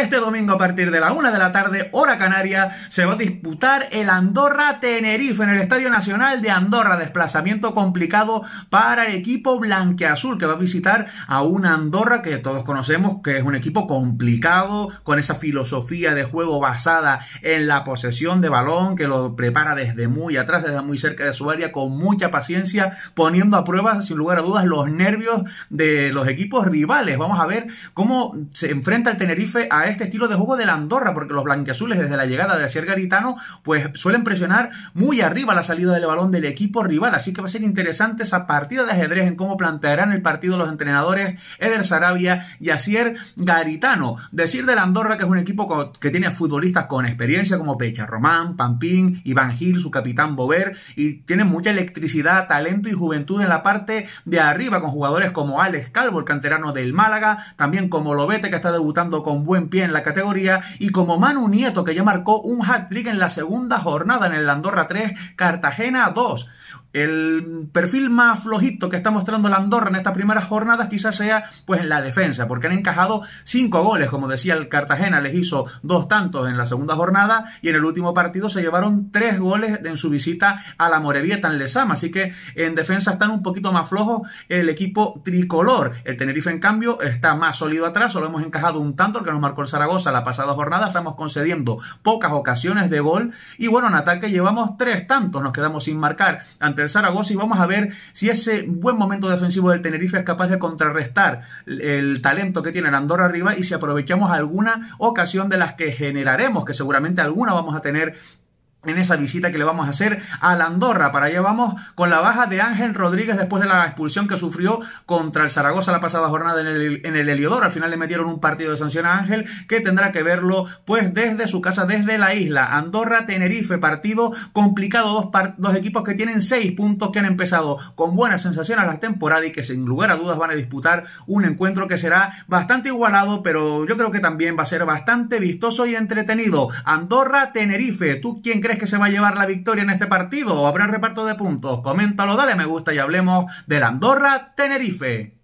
Este domingo a partir de la una de la tarde, hora canaria, se va a disputar el Andorra-Tenerife en el Estadio Nacional de Andorra. Desplazamiento complicado para el equipo blanqueazul que va a visitar a una Andorra que todos conocemos que es un equipo complicado, con esa filosofía de juego basada en la posesión de balón, que lo prepara desde muy atrás, desde muy cerca de su área, con mucha paciencia, poniendo a prueba, sin lugar a dudas, los nervios de los equipos rivales. Vamos a ver cómo se enfrenta el Tenerife a este estilo de juego de la Andorra, porque los blanqueazules desde la llegada de Asier Garitano pues suelen presionar muy arriba la salida del balón del equipo rival, así que va a ser interesante esa partida de ajedrez en cómo plantearán el partido los entrenadores Eder Sarabia y Asier Garitano. Decir de la Andorra que es un equipo que tiene futbolistas con experiencia como Pecha Román, Pampín, Iván Gil, su capitán Bover, y tiene mucha electricidad, talento y juventud en la parte de arriba con jugadores como Alex Calvo, el canterano del Málaga, también como Lobete que está debutando con buen pie en la categoría y como Manu Nieto que ya marcó un hat-trick en la segunda jornada en el Andorra 3, Cartagena 2. El perfil más flojito que está mostrando la Andorra en estas primeras jornadas quizás sea pues en la defensa, porque han encajado cinco goles, como decía el Cartagena, les hizo dos tantos en la segunda jornada y en el último partido se llevaron tres goles en su visita a la Morevieta en Lezama, así que en defensa están un poquito más flojos el equipo tricolor. El Tenerife en cambio está más sólido atrás, solo hemos encajado un tanto el que nos marcó el Zaragoza la pasada jornada, estamos concediendo pocas ocasiones de gol y bueno, en ataque llevamos tres tantos, nos quedamos sin marcar ante el Zaragoza y vamos a ver si ese buen momento defensivo del Tenerife es capaz de contrarrestar el talento que tiene el Andorra arriba y si aprovechamos alguna ocasión de las que generaremos, que seguramente alguna vamos a tener en esa visita que le vamos a hacer a Andorra. Para allá vamos con la baja de Ángel Rodríguez después de la expulsión que sufrió contra el Zaragoza la pasada jornada en el, en Al final le metieron un partido de sanción a Ángel que tendrá que verlo pues desde su casa, desde la isla. Andorra, Tenerife, partido complicado. Dos, dos equipos que tienen seis puntos, que han empezado con buena sensación a la temporada y que sin lugar a dudas van a disputar un encuentro que será bastante igualado, pero yo creo que también va a ser bastante vistoso y entretenido. Andorra, Tenerife, ¿tú quién crees? crees que se va a llevar la victoria en este partido? o ¿Habrá reparto de puntos? Coméntalo, dale me gusta y hablemos la Andorra-Tenerife.